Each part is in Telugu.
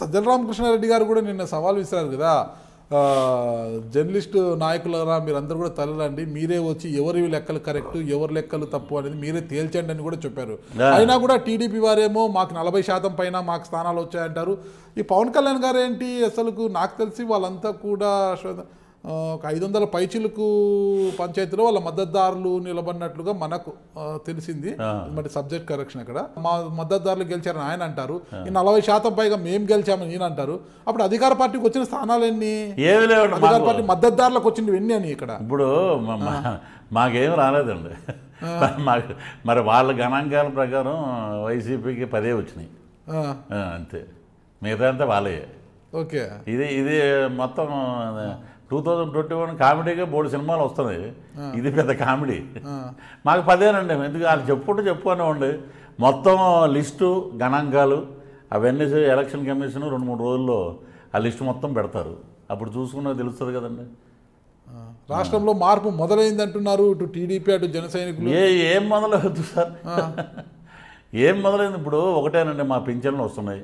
సజ్జల రామకృష్ణారెడ్డి గారు కూడా నిన్న సవాల్ విసిరారు కదా జర్నలిస్టు నాయకులరా మీరందరూ కూడా తలరండి మీరే వచ్చి ఎవరి లెక్కలు కరెక్ట్ ఎవరి లెక్కలు తప్పు అనేది మీరే తేల్చండి అని కూడా చెప్పారు అయినా కూడా టీడీపీ వారేమో మాకు నలభై శాతం పైన మాకు స్థానాలు వచ్చాయంటారు ఈ పవన్ కళ్యాణ్ గారు ఏంటి అసలు నాకు తెలిసి వాళ్ళంతా కూడా ఒక ఐదు వందల పైచిలకు పంచాయతీలో వాళ్ళ మద్దతుదారులు నిలబడినట్లుగా మనకు తెలిసింది మరి సబ్జెక్ట్ కరెక్షన్ ఇక్కడ మా మద్దతుదారులు గెలిచారని ఆయన అంటారు ఈ నలభై శాతం పైగా మేము గెలిచామని ఈయన అంటారు అప్పుడు అధికార పార్టీకి వచ్చిన స్థానాలు ఎన్ని అధికార పార్టీ మద్దతుదారులకు వచ్చినవి ఎన్ని అని ఇక్కడ ఇప్పుడు మాకేం రాలేదండి మరి వాళ్ళ గణాంకాల ప్రకారం వైసీపీకి పదే వచ్చినాయి అంతే మిగతా అంతా వాళ్ళే ఓకే ఇది ఇది మొత్తం టూ థౌజండ్ ట్వంటీ వన్ కామెడీగా మూడు సినిమాలు వస్తుంది ఇది పెద్ద కామెడీ మాకు పదేనండి ఎందుకు వాళ్ళు చెప్పు చెప్పుకొని ఉండి మొత్తం లిస్టు గణాంకాలు అవన్నీ ఎలక్షన్ కమిషన్ రెండు మూడు రోజుల్లో ఆ లిస్టు మొత్తం పెడతారు అప్పుడు చూసుకున్నది తెలుస్తుంది కదండి రాష్ట్రంలో మార్పు మొదలైంది అంటున్నారు ఇటు టీడీపీ అటు జనసైనికులు ఏ ఏం మొదలవుతుంది సార్ ఏం మొదలైంది ఇప్పుడు ఒకటేనండి మా పింఛన్లు వస్తున్నాయి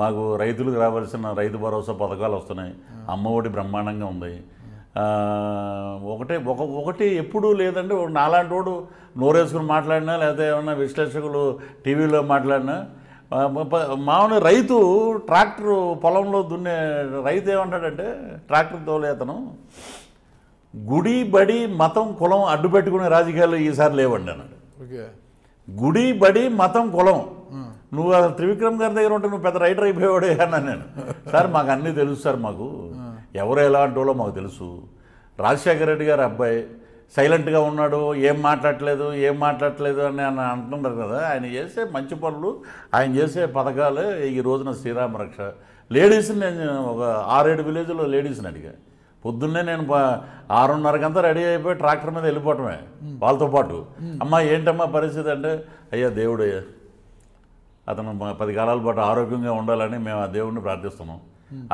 మాకు రైతులకు రావాల్సిన రైతు భరోసా పథకాలు వస్తున్నాయి అమ్మఒడి బ్రహ్మాండంగా ఉంది ఒకటే ఒక ఒకటి ఎప్పుడూ లేదండి నాలాంటి వాడు నోరేసుకుని మాట్లాడినా లేకపోతే ఏమన్నా విశ్లేషకులు టీవీలో మాట్లాడినా మామూలు రైతు ట్రాక్టర్ పొలంలో దున్నే రైతు ఏమంటాడంటే ట్రాక్టర్ తోలే అతను గుడి బడి మతం కులం అడ్డుపెట్టుకునే రాజకీయాలు ఈసారి లేవండి అన్నాడు ఓకే గుడి బడి మతం కులం నువ్వు అసలు త్రివిక్రమ్ గారి దగ్గర ఉంటే నువ్వు పెద్ద రైటర్ అయిపోయేవాడే అన్నాను నేను సార్ మాకు అన్నీ తెలుసు సార్ మాకు ఎవరు ఎలా అంటోలో మాకు తెలుసు రాజశేఖర రెడ్డి గారు అబ్బాయి సైలెంట్గా ఉన్నాడు ఏం మాట్లాడలేదు ఏం మాట్లాడలేదు అని అని అంటున్నారు కదా ఆయన చేసే మంచి పనులు ఆయన చేసే పథకాలు ఈ రోజున శ్రీరామ రక్ష లేడీస్ని నేను ఒక ఆరేడు విలేజ్లో లేడీస్ని అడిగా పొద్దున్నే నేను ఆరున్నరకంతా రెడీ అయిపోయి ట్రాక్టర్ మీద వెళ్ళిపోవటమే వాళ్ళతో పాటు అమ్మా ఏంటమ్మా పరిస్థితి అంటే అయ్యా దేవుడు అతను పది కాలాల పాటు ఆరోగ్యంగా ఉండాలని మేము ఆ దేవుడిని ప్రార్థిస్తున్నాం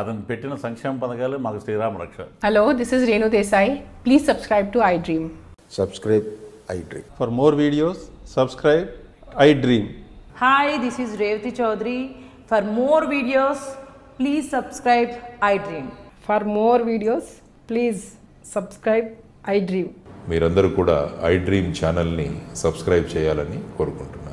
అతను పెట్టిన సంక్షేమ పథకాలు మాకు శ్రీరామ రక్ష hello this is Renu Desai please subscribe to I dream subscribe I dream for more videos subscribe I dream hi this is Revathi Chowdary for more videos please subscribe I dream for more videos please subscribe I dream మీరందరూ కూడా ఐ డ్రీమ్ ఛానల్ని సబ్స్క్రైబ్ చేయాలని కోరుకుంటున్నాను